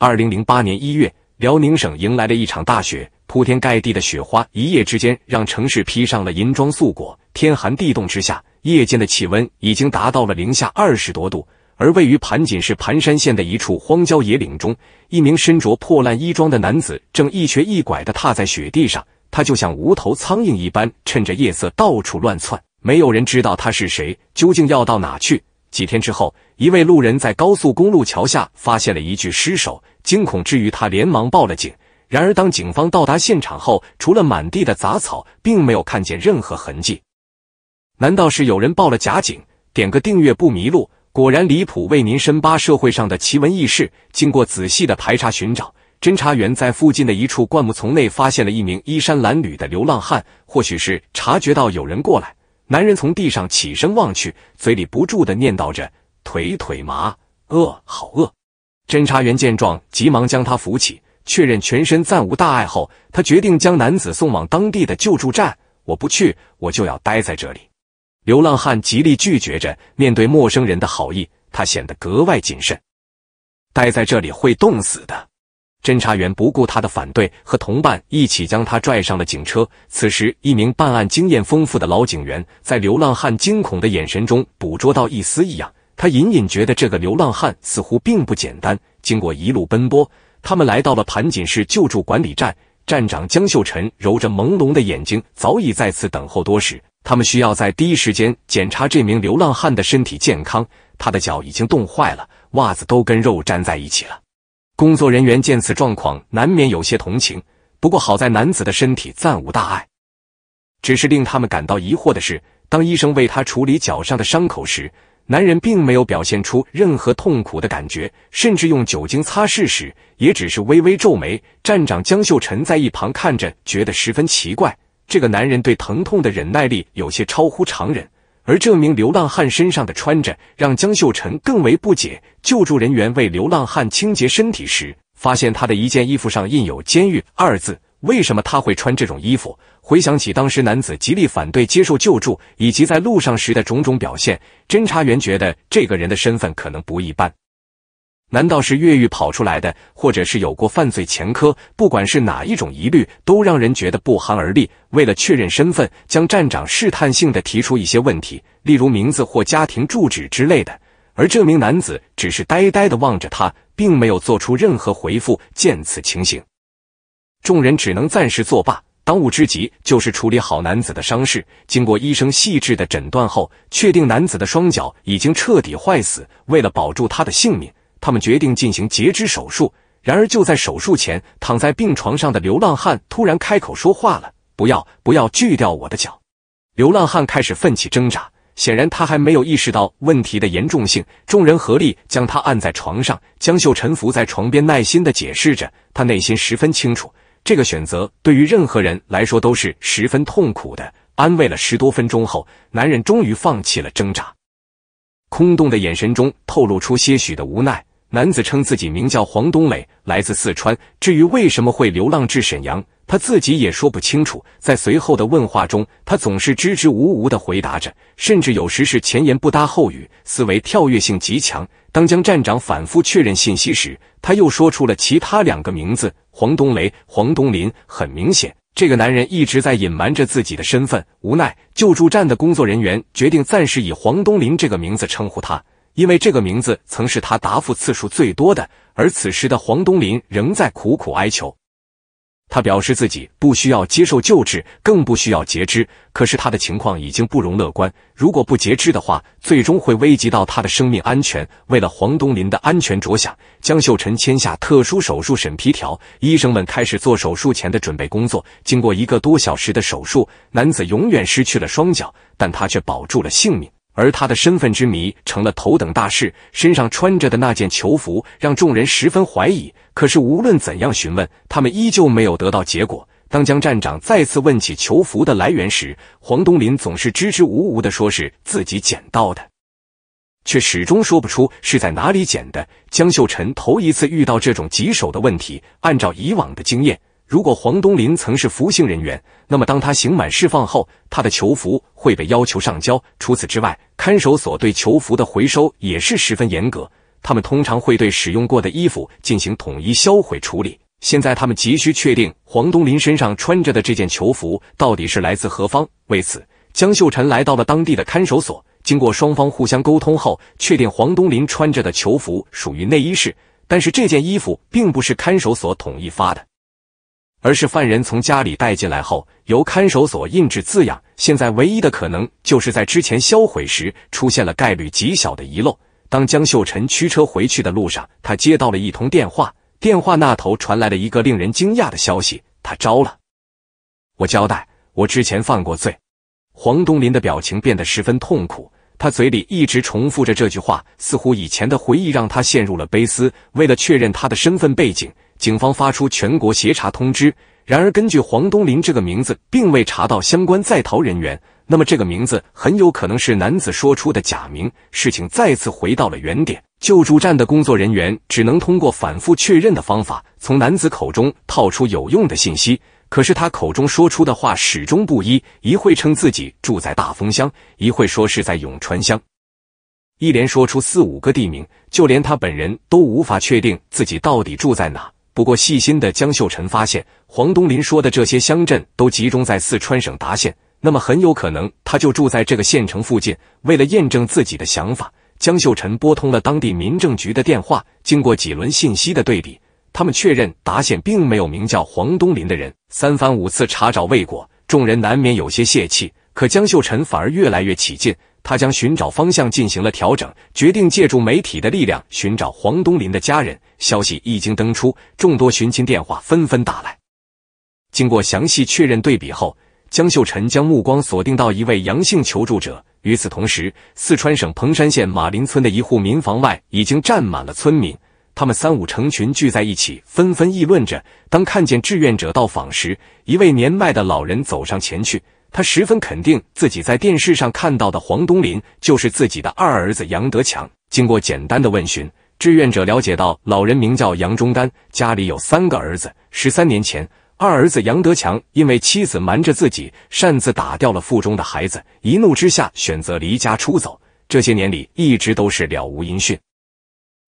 二零零八年一月，辽宁省迎来了一场大雪，铺天盖地的雪花一夜之间让城市披上了银装素裹。天寒地冻之下，夜间的气温已经达到了零下二十多度。而位于盘锦市盘山县的一处荒郊野岭中，一名身着破烂衣装的男子正一瘸一拐地踏在雪地上，他就像无头苍蝇一般，趁着夜色到处乱窜。没有人知道他是谁，究竟要到哪去。几天之后，一位路人在高速公路桥下发现了一具尸首，惊恐之余，他连忙报了警。然而，当警方到达现场后，除了满地的杂草，并没有看见任何痕迹。难道是有人报了假警？点个订阅不迷路。果然，离谱。为您深扒社会上的奇闻异事。经过仔细的排查寻找，侦查员在附近的一处灌木丛内发现了一名衣衫褴褛的流浪汉。或许是察觉到有人过来。男人从地上起身望去，嘴里不住的念叨着：“腿腿麻，饿，好饿。”侦查员见状，急忙将他扶起，确认全身暂无大碍后，他决定将男子送往当地的救助站。我不去，我就要待在这里。流浪汉极力拒绝着，面对陌生人的好意，他显得格外谨慎。待在这里会冻死的。侦查员不顾他的反对，和同伴一起将他拽上了警车。此时，一名办案经验丰富的老警员，在流浪汉惊恐的眼神中捕捉到一丝异样，他隐隐觉得这个流浪汉似乎并不简单。经过一路奔波，他们来到了盘锦市救助管理站。站长江秀晨揉着朦胧的眼睛，早已在此等候多时。他们需要在第一时间检查这名流浪汉的身体健康，他的脚已经冻坏了，袜子都跟肉粘在一起了。工作人员见此状况，难免有些同情。不过好在男子的身体暂无大碍，只是令他们感到疑惑的是，当医生为他处理脚上的伤口时，男人并没有表现出任何痛苦的感觉，甚至用酒精擦拭时，也只是微微皱眉。站长江秀晨在一旁看着，觉得十分奇怪，这个男人对疼痛的忍耐力有些超乎常人。而这名流浪汉身上的穿着让江秀晨更为不解。救助人员为流浪汉清洁身体时，发现他的一件衣服上印有“监狱”二字。为什么他会穿这种衣服？回想起当时男子极力反对接受救助，以及在路上时的种种表现，侦查员觉得这个人的身份可能不一般。难道是越狱跑出来的，或者是有过犯罪前科？不管是哪一种疑虑，都让人觉得不寒而栗。为了确认身份，将站长试探性的提出一些问题，例如名字或家庭住址之类的。而这名男子只是呆呆的望着他，并没有做出任何回复。见此情形，众人只能暂时作罢。当务之急就是处理好男子的伤势。经过医生细致的诊断后，确定男子的双脚已经彻底坏死。为了保住他的性命。他们决定进行截肢手术，然而就在手术前，躺在病床上的流浪汉突然开口说话了：“不要，不要锯掉我的脚！”流浪汉开始奋起挣扎，显然他还没有意识到问题的严重性。众人合力将他按在床上，江秀沉伏在床边耐心的解释着，他内心十分清楚，这个选择对于任何人来说都是十分痛苦的。安慰了十多分钟后，男人终于放弃了挣扎，空洞的眼神中透露出些许的无奈。男子称自己名叫黄东磊，来自四川。至于为什么会流浪至沈阳，他自己也说不清楚。在随后的问话中，他总是支支吾吾的回答着，甚至有时是前言不搭后语，思维跳跃性极强。当将站长反复确认信息时，他又说出了其他两个名字：黄东磊、黄东林。很明显，这个男人一直在隐瞒着自己的身份。无奈救助站的工作人员决定暂时以黄东林这个名字称呼他。因为这个名字曾是他答复次数最多的，而此时的黄东林仍在苦苦哀求。他表示自己不需要接受救治，更不需要截肢。可是他的情况已经不容乐观，如果不截肢的话，最终会危及到他的生命安全。为了黄东林的安全着想，江秀晨签下特殊手术审批条。医生们开始做手术前的准备工作。经过一个多小时的手术，男子永远失去了双脚，但他却保住了性命。而他的身份之谜成了头等大事，身上穿着的那件囚服让众人十分怀疑。可是无论怎样询问，他们依旧没有得到结果。当江站长再次问起囚服的来源时，黄东林总是支支吾吾的说，是自己捡到的，却始终说不出是在哪里捡的。江秀晨头一次遇到这种棘手的问题，按照以往的经验。如果黄东林曾是服刑人员，那么当他刑满释放后，他的囚服会被要求上交。除此之外，看守所对囚服的回收也是十分严格，他们通常会对使用过的衣服进行统一销毁处理。现在他们急需确定黄东林身上穿着的这件囚服到底是来自何方。为此，江秀晨来到了当地的看守所，经过双方互相沟通后，确定黄东林穿着的囚服属于内衣室，但是这件衣服并不是看守所统一发的。而是犯人从家里带进来后，由看守所印制字样。现在唯一的可能，就是在之前销毁时出现了概率极小的遗漏。当江秀晨驱车回去的路上，他接到了一通电话，电话那头传来了一个令人惊讶的消息：他招了，我交代，我之前犯过罪。黄东林的表情变得十分痛苦，他嘴里一直重复着这句话，似乎以前的回忆让他陷入了悲思。为了确认他的身份背景。警方发出全国协查通知，然而根据黄东林这个名字，并未查到相关在逃人员。那么这个名字很有可能是男子说出的假名，事情再次回到了原点。救助站的工作人员只能通过反复确认的方法，从男子口中套出有用的信息。可是他口中说出的话始终不一，一会称自己住在大丰乡，一会说是在永川乡，一连说出四五个地名，就连他本人都无法确定自己到底住在哪。不过细心的江秀晨发现，黄东林说的这些乡镇都集中在四川省达县，那么很有可能他就住在这个县城附近。为了验证自己的想法，江秀晨拨通了当地民政局的电话，经过几轮信息的对比，他们确认达县并没有名叫黄东林的人。三番五次查找未果，众人难免有些泄气，可江秀晨反而越来越起劲。他将寻找方向进行了调整，决定借助媒体的力量寻找黄东林的家人。消息一经登出，众多寻亲电话纷纷打来。经过详细确认对比后，江秀晨将目光锁定到一位杨姓求助者。与此同时，四川省彭山县马林村的一户民房外已经站满了村民，他们三五成群聚在一起，纷纷议论着。当看见志愿者到访时，一位年迈的老人走上前去。他十分肯定自己在电视上看到的黄东林就是自己的二儿子杨德强。经过简单的问询，志愿者了解到，老人名叫杨忠丹，家里有三个儿子。十三年前，二儿子杨德强因为妻子瞒着自己擅自打掉了腹中的孩子，一怒之下选择离家出走。这些年里，一直都是了无音讯。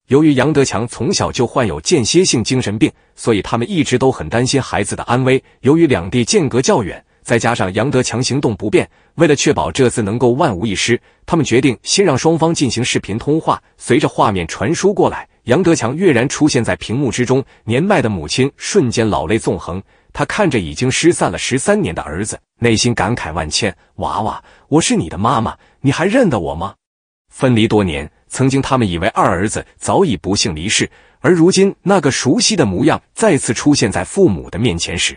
由于杨德强从小就患有间歇性精神病，所以他们一直都很担心孩子的安危。由于两地间隔较远。再加上杨德强行动不便，为了确保这次能够万无一失，他们决定先让双方进行视频通话。随着画面传输过来，杨德强跃然出现在屏幕之中，年迈的母亲瞬间老泪纵横。他看着已经失散了十三年的儿子，内心感慨万千：“娃娃，我是你的妈妈，你还认得我吗？”分离多年，曾经他们以为二儿子早已不幸离世，而如今那个熟悉的模样再次出现在父母的面前时。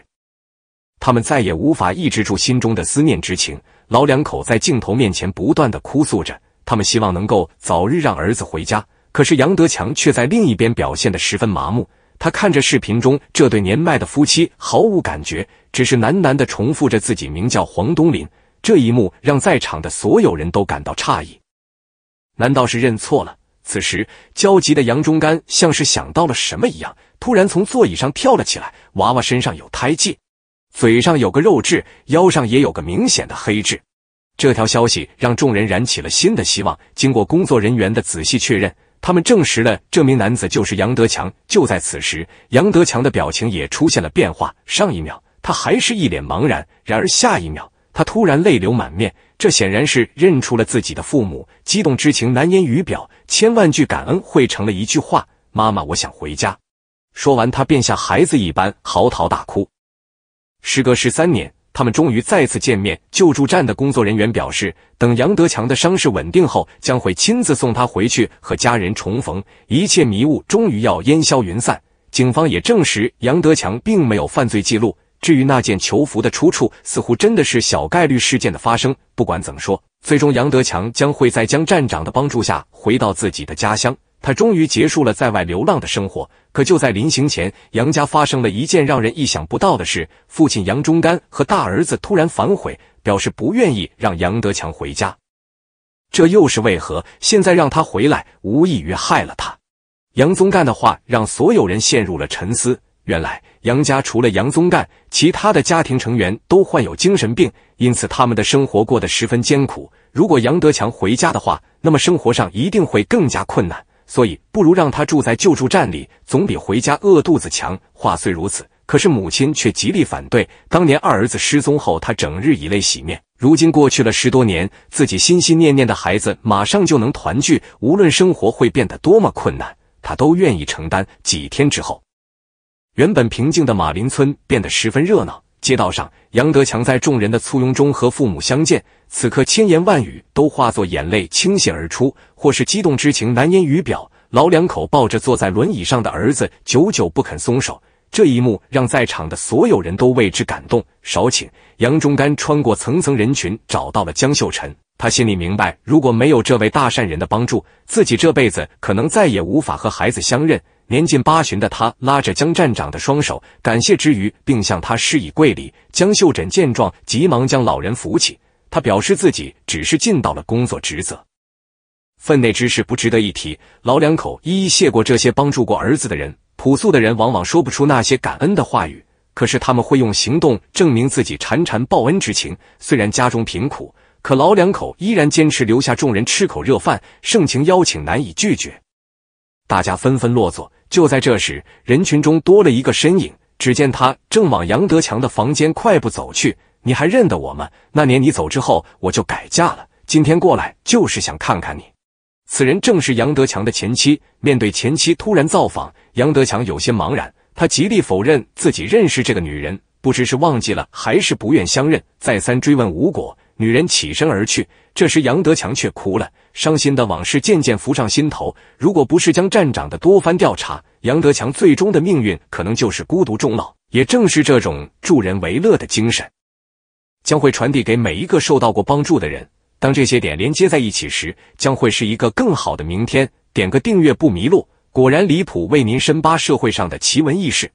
他们再也无法抑制住心中的思念之情，老两口在镜头面前不断的哭诉着，他们希望能够早日让儿子回家。可是杨德强却在另一边表现的十分麻木，他看着视频中这对年迈的夫妻毫无感觉，只是喃喃的重复着自己名叫黄东林。这一幕让在场的所有人都感到诧异，难道是认错了？此时焦急的杨忠干像是想到了什么一样，突然从座椅上跳了起来，娃娃身上有胎记。嘴上有个肉痣，腰上也有个明显的黑痣。这条消息让众人燃起了新的希望。经过工作人员的仔细确认，他们证实了这名男子就是杨德强。就在此时，杨德强的表情也出现了变化。上一秒他还是一脸茫然，然而下一秒他突然泪流满面。这显然是认出了自己的父母，激动之情难言于表，千万句感恩汇成了一句话：“妈妈，我想回家。”说完，他便像孩子一般嚎啕大哭。时隔十三年，他们终于再次见面。救助站的工作人员表示，等杨德强的伤势稳定后，将会亲自送他回去和家人重逢。一切迷雾终于要烟消云散。警方也证实，杨德强并没有犯罪记录。至于那件囚服的出处，似乎真的是小概率事件的发生。不管怎么说，最终杨德强将会在江站长的帮助下回到自己的家乡。他终于结束了在外流浪的生活，可就在临行前，杨家发生了一件让人意想不到的事。父亲杨忠干和大儿子突然反悔，表示不愿意让杨德强回家。这又是为何？现在让他回来，无异于害了他。杨宗干的话让所有人陷入了沉思。原来，杨家除了杨宗干，其他的家庭成员都患有精神病，因此他们的生活过得十分艰苦。如果杨德强回家的话，那么生活上一定会更加困难。所以，不如让他住在救助站里，总比回家饿肚子强。话虽如此，可是母亲却极力反对。当年二儿子失踪后，他整日以泪洗面。如今过去了十多年，自己心心念念的孩子马上就能团聚，无论生活会变得多么困难，他都愿意承担。几天之后，原本平静的马林村变得十分热闹。街道上，杨德强在众人的簇拥中和父母相见，此刻千言万语都化作眼泪倾泻而出，或是激动之情难言于表。老两口抱着坐在轮椅上的儿子，久久不肯松手。这一幕让在场的所有人都为之感动。少顷，杨忠干穿过层层人群，找到了江秀晨。他心里明白，如果没有这位大善人的帮助，自己这辈子可能再也无法和孩子相认。年近八旬的他拉着江站长的双手，感谢之余，并向他施以跪礼。江秀珍见状，急忙将老人扶起。他表示自己只是尽到了工作职责，分内之事不值得一提。老两口一一谢过这些帮助过儿子的人。朴素的人往往说不出那些感恩的话语，可是他们会用行动证明自己潺潺报恩之情。虽然家中贫苦，可老两口依然坚持留下众人吃口热饭，盛情邀请难以拒绝。大家纷纷落座。就在这时，人群中多了一个身影。只见他正往杨德强的房间快步走去。你还认得我吗？那年你走之后，我就改嫁了。今天过来就是想看看你。此人正是杨德强的前妻。面对前妻突然造访，杨德强有些茫然。他极力否认自己认识这个女人，不知是忘记了还是不愿相认。再三追问无果，女人起身而去。这时杨德强却哭了。伤心的往事渐渐浮上心头。如果不是将站长的多番调查，杨德强最终的命运可能就是孤独终老。也正是这种助人为乐的精神，将会传递给每一个受到过帮助的人。当这些点连接在一起时，将会是一个更好的明天。点个订阅不迷路。果然离谱，为您深扒社会上的奇闻异事。